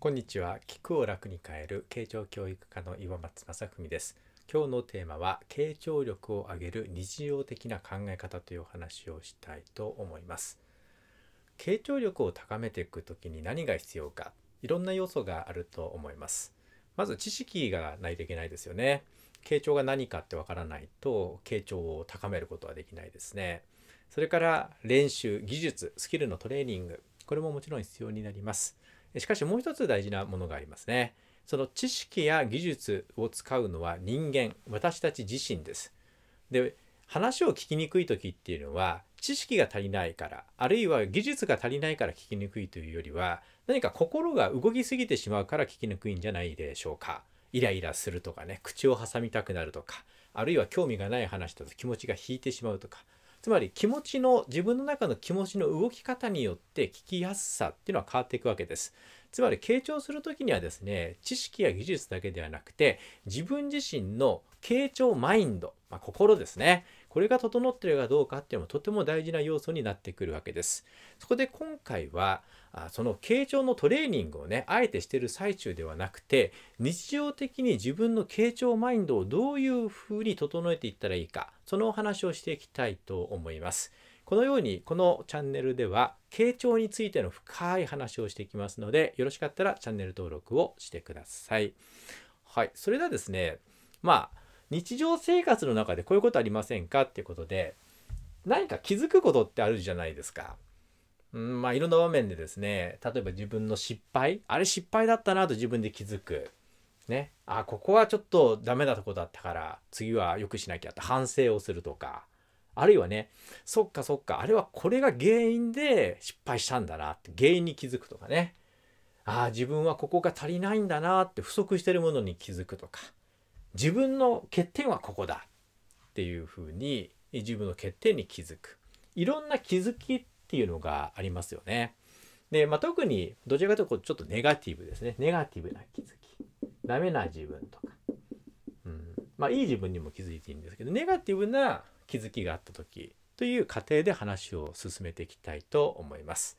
こんにちは聞くを楽に変える慶長教育科の岩松正文です今日のテーマは傾聴力を上げる日常的な考え方というお話をしたいと思います傾聴力を高めていくときに何が必要かいろんな要素があると思いますまず知識がないといけないですよね傾聴が何かってわからないと傾聴を高めることはできないですねそれから練習技術スキルのトレーニングこれももちろん必要になりますしかしもう一つ大事なものがありますね。その知識や技術を使うのは人間、私たち自身です。で、話を聞きにくい時っていうのは、知識が足りないから、あるいは技術が足りないから聞きにくいというよりは、何か心が動きすぎてしまうから聞きにくいんじゃないでしょうか。イライラするとかね、口を挟みたくなるとか、あるいは興味がない話だと気持ちが引いてしまうとか、つまり気持ちの自分の中の気持ちの動き方によって聞きやすさっていうのは変わっていくわけです。つまり傾聴する時にはですね知識や技術だけではなくて自分自身の傾聴マインド、まあ、心ですねこれが整っているかどうかっていうのもとても大事な要素になってくるわけです。そこで今回はあその形状のトレーニングをねあえてしてる最中ではなくて日常的に自分の傾聴マインドをどういうふうに整えていったらいいかそのお話をしていきたいと思います。このようにこのチャンネルでは傾聴についての深い話をしていきますのでよろしかったらチャンネル登録をしてください。はい、それではですねまあ日常生活の中でこういうことありませんかっていうことで何か気づくことってあるじゃないですか。うん、まあいろんな場面でですね例えば自分の失敗あれ失敗だったなと自分で気づくねあここはちょっとダメなとこだったから次はよくしなきゃって反省をするとかあるいはねそっかそっかあれはこれが原因で失敗したんだなって原因に気づくとかねああ自分はここが足りないんだなって不足してるものに気づくとか自分の欠点はここだっていうふうに自分の欠点に気づくいろんな気づきっっていうのがありますよね。で、まあ、特にどちらかというとちょっとネガティブですね。ネガティブな気づき。ダメな自分とか。うん、まあいい自分にも気づいていいんですけど、ネガティブな気づきがあった時という過程で話を進めていきたいと思います。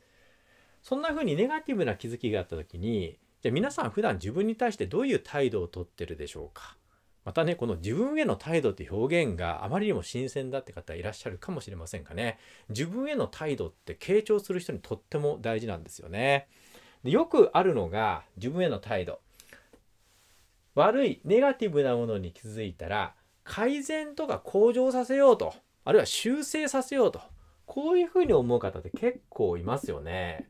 そんな風にネガティブな気づきがあった時に、じゃあ皆さん普段自分に対してどういう態度をとってるでしょうかまたねこの自分への態度って表現があまりにも新鮮だって方いらっしゃるかもしれませんかね自分への態度って傾聴する人にとっても大事なんですよねでよくあるのが自分への態度悪いネガティブなものに気づいたら改善とか向上させようとあるいは修正させようとこういうふうに思う方って結構いますよね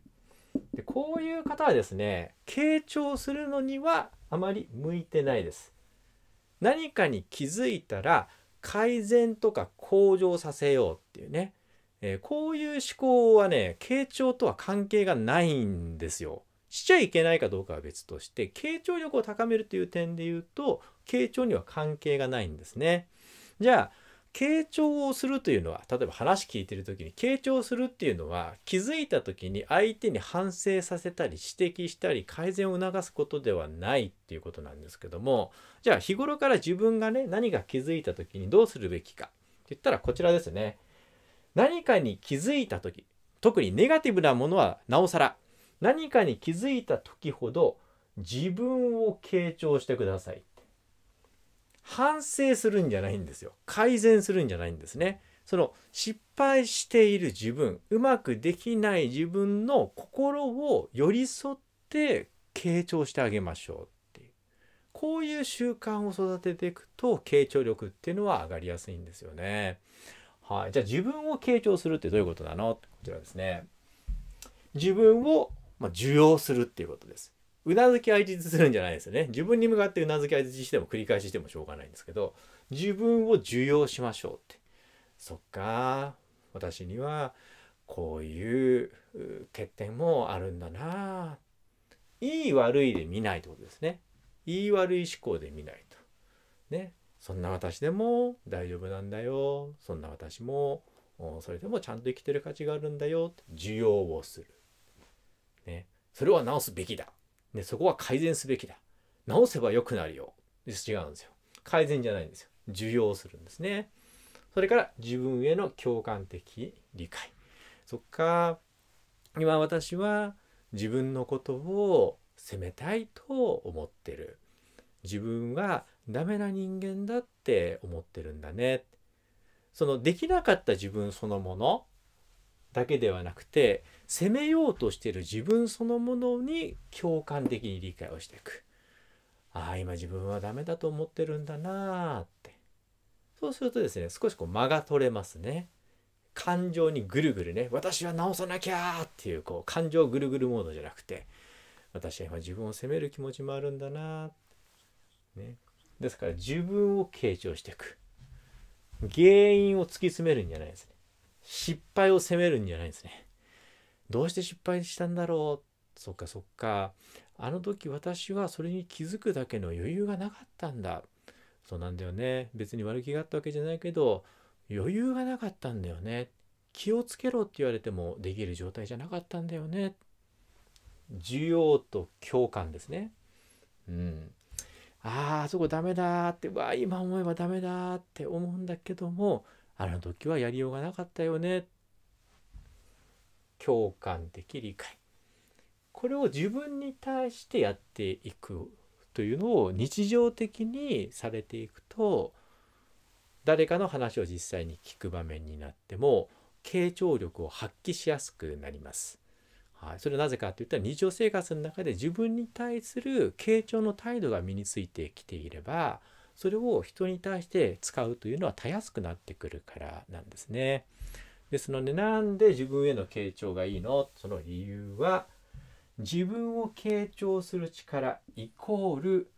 でこういう方はですね傾聴するのにはあまり向いてないです何かに気づいたら改善とか向上させようっていうね、えー、こういう思考はね傾聴とは関係がないんですよ。しちゃいけないかどうかは別として傾聴力を高めるという点で言うと傾聴には関係がないんですね。じゃあ傾聴をするというのは例えば話聞いてる時に傾聴するっていうのは気づいた時に相手に反省させたり指摘したり改善を促すことではないっていうことなんですけどもじゃあ日頃から自分がね何が気づいた時にどうするべきかって言ったらこちらですね何かに気づいた時特にネガティブなものはなおさら何かに気づいた時ほど自分を傾聴してください反省するんじゃないんですよ。改善するんじゃないんですね。その失敗している自分、うまくできない自分の心を寄り添って傾聴してあげましょうっていう。こういう習慣を育てていくと傾聴力っていうのは上がりやすいんですよね。はい。じゃあ自分を傾聴するってどういうことなのこちらですね。自分を、ま受容するっていうことです。うなずき相づするんじゃないですよね。自分に向かってうなずき相づしても繰り返ししてもしょうがないんですけど、自分を受容しましょうって。そっか、私にはこういう欠点もあるんだな。いい悪いで見ないってことですね。いい悪い思考で見ないと。ね。そんな私でも大丈夫なんだよ。そんな私も、それでもちゃんと生きてる価値があるんだよ。受容をする。ね。それは直すべきだ。ね、そこは改善すべきだ。直せば良くなるよ。違うんですよ。改善じゃないんですよ。受容するんですね。それから自分への共感的理解。そっか。今私は自分のことを責めたいと思ってる。自分はダメな人間だって思ってるんだね。そのできなかった自分そのものだけではなくて攻めようとしている自分そのものに共感的に理解をしていくああ今自分はダメだと思ってるんだなあってそうするとですね少しこう間が取れますね感情にぐるぐるね私は直さなきゃっていうこう感情ぐるぐるモードじゃなくて私は今自分を責める気持ちもあるんだなねですから自分を傾聴していく原因を突き詰めるんじゃないですね失敗を責めるんじゃないんですね。どうして失敗したんだろうそっかそっかあの時私はそれに気づくだけの余裕がなかったんだそうなんだよね別に悪気があったわけじゃないけど余裕がなかったんだよね気をつけろって言われてもできる状態じゃなかったんだよね需要と共感ですねうんああそこダメだってわ今思えばダメだって思うんだけどもあの時はやりようがなかったよね共感的理解これを自分に対してやっていくというのを日常的にされていくと誰かの話を実際に聞く場面になっても傾聴力を発揮しやすくなります。はい、それはなぜかといったら日常生活の中で自分に対する傾聴の態度が身についてきていればそれを人に対して使うというのはたやすくなってくるからなんですね。ですのでなんで自分への傾聴がいいのその理由は自分を傾聴する力イコール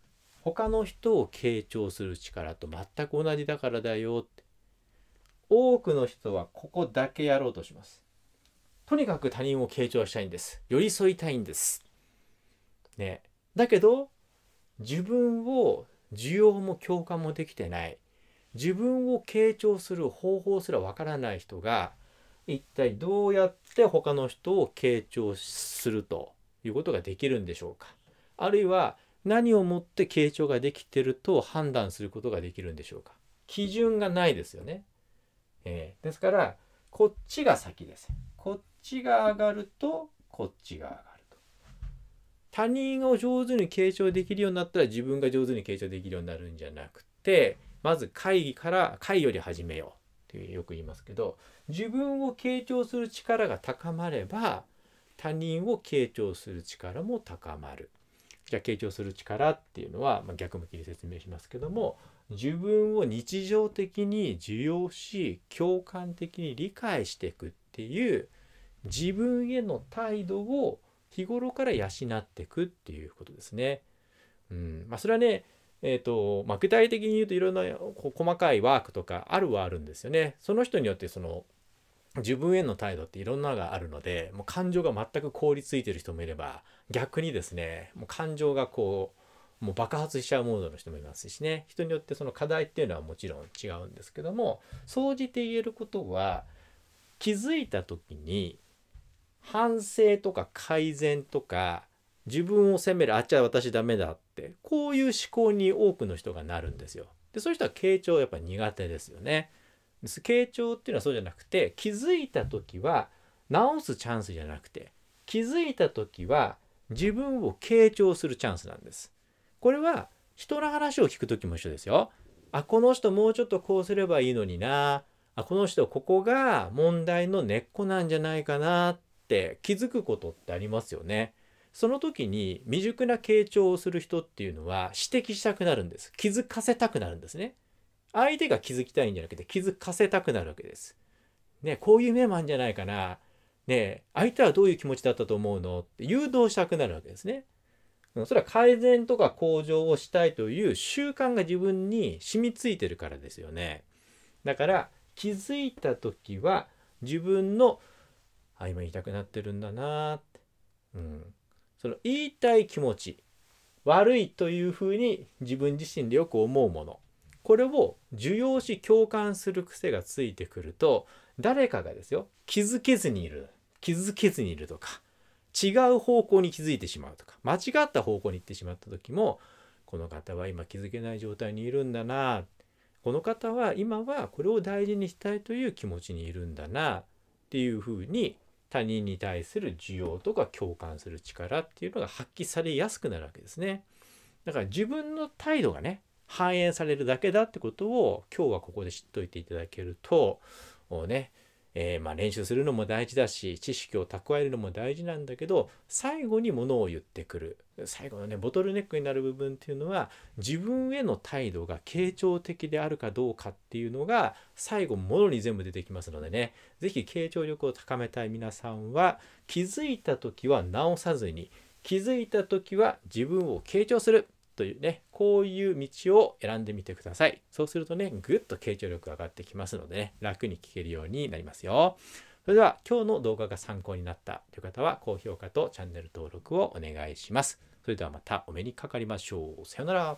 他の人を傾聴する力と全く同じだからだよって多くの人はここだけやろうとしますとにかく他人を傾聴したいんです寄り添いたいんですねだけど自分を需要も共感もできてない自分を傾聴する方法すらわからない人が一体どうやって他の人を傾聴するということができるんでしょうかあるいは何をもって傾聴ができてると判断することができるんでしょうか基準がないですよね、えー、ですからこっちが先ですこっちが上がるとこっちが上がる他人を上手に継承できるようになったら自分が上手に継承できるようになるんじゃなくてまず会議から会より始めようってよく言いますけど自分を傾聴する力が高まれば他人を傾聴する力も高まる。じゃあ傾聴する力っていうのは、まあ、逆向きに説明しますけども自分を日常的に受容し共感的に理解していくっていう自分への態度を日頃から養っていくっていうことですね。うんまあ、それはね、えーとまあ、具体的に言うといろんな細かいワークとかあるはあるんですよね。その人によってその自分への態度っていろんなのがあるのでもう感情が全く凍りついてる人もいれば逆にですねもう感情がこうもう爆発しちゃうモードの人もいますしね人によってその課題っていうのはもちろん違うんですけども総じて言えることは気づいた時に反省とか改善とか自分を責めるあっちは私ダメだってこういう思考に多くの人がなるんですよ。でそういう人は傾聴やっぱ苦手ですよね。傾聴っていうのはそうじゃなくて気づいた時は直すチャンスじゃなくて気づいた時は自分を傾聴するチャンスなんです。これは人の話を聞く時も一緒ですよ。あこの人もうちょっとこうすればいいのになあこの人ここが問題の根っこなんじゃないかなっって気づくことってありますよね。その時に未熟な傾聴をする人っていうのは指摘したくなるんです。気づかせたくなるんですね。相手が気づきたいんじゃなくて気づかせたくなるわけです。ね、こういう面もあるんじゃないかな。ね、相手はどういう気持ちだったと思うのって誘導したくなるわけですね。それは改善とか向上をしたいという習慣が自分に染みついてるからですよね。だから気づいた時は自分のあ今言いたくなってるんだなって、うん、その言いたい気持ち悪いというふうに自分自身でよく思うものこれを受容し共感する癖がついてくると誰かがですよ気づけずにいる気づけずにいるとか違う方向に気づいてしまうとか間違った方向に行ってしまった時もこの方は今気づけない状態にいるんだなこの方は今はこれを大事にしたいという気持ちにいるんだなっていうふうに他人に対する需要とか共感する力っていうのが発揮されやすくなるわけですね。だから自分の態度がね反映されるだけだってことを今日はここで知っといていただけるとねえー、まあ、練習するのも大事だし知識を蓄えるのも大事なんだけど最後にものを言ってくる最後のねボトルネックになる部分っていうのは自分への態度が傾聴的であるかどうかっていうのが最後ものに全部出てきますのでね是非傾聴力を高めたい皆さんは気づいた時は直さずに気づいた時は自分を傾聴するというね、こういう道を選んでみてください。そうするとね、ぐっと傾聴力が上がってきますのでね、楽に聞けるようになりますよ。それでは今日の動画が参考になったという方は高評価とチャンネル登録をお願いします。それではまたお目にかかりましょう。さよなら。